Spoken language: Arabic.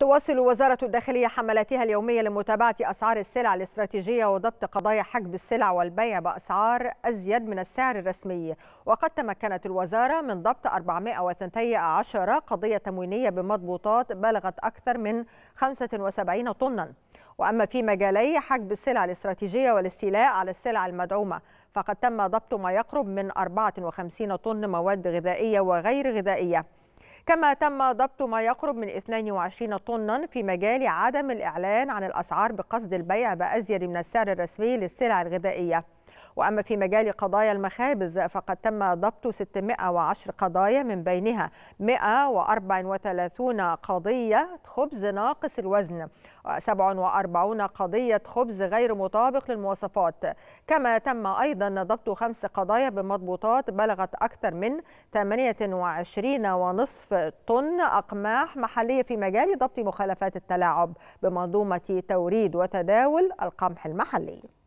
تواصل وزارة الداخلية حملاتها اليومية لمتابعة أسعار السلع الاستراتيجية وضبط قضايا حجب السلع والبيع بأسعار أزيد من السعر الرسمي وقد تمكنت الوزارة من ضبط 412 قضية تموينية بمضبوطات بلغت أكثر من 75 طناً وأما في مجالي حجب السلع الاستراتيجية والاستيلاء على السلع المدعومة فقد تم ضبط ما يقرب من 54 طن مواد غذائية وغير غذائية كما تم ضبط ما يقرب من 22 طنا في مجال عدم الإعلان عن الأسعار بقصد البيع بأزيد من السعر الرسمي للسلع الغذائية وأما في مجال قضايا المخابز فقد تم ضبط 610 قضايا من بينها 134 قضية خبز ناقص الوزن و47 قضية خبز غير مطابق للمواصفات كما تم أيضا ضبط خمس قضايا بمضبوطات بلغت أكثر من 28 ونصف طن أقماح محلية في مجال ضبط مخالفات التلاعب بمنظومة توريد وتداول القمح المحلي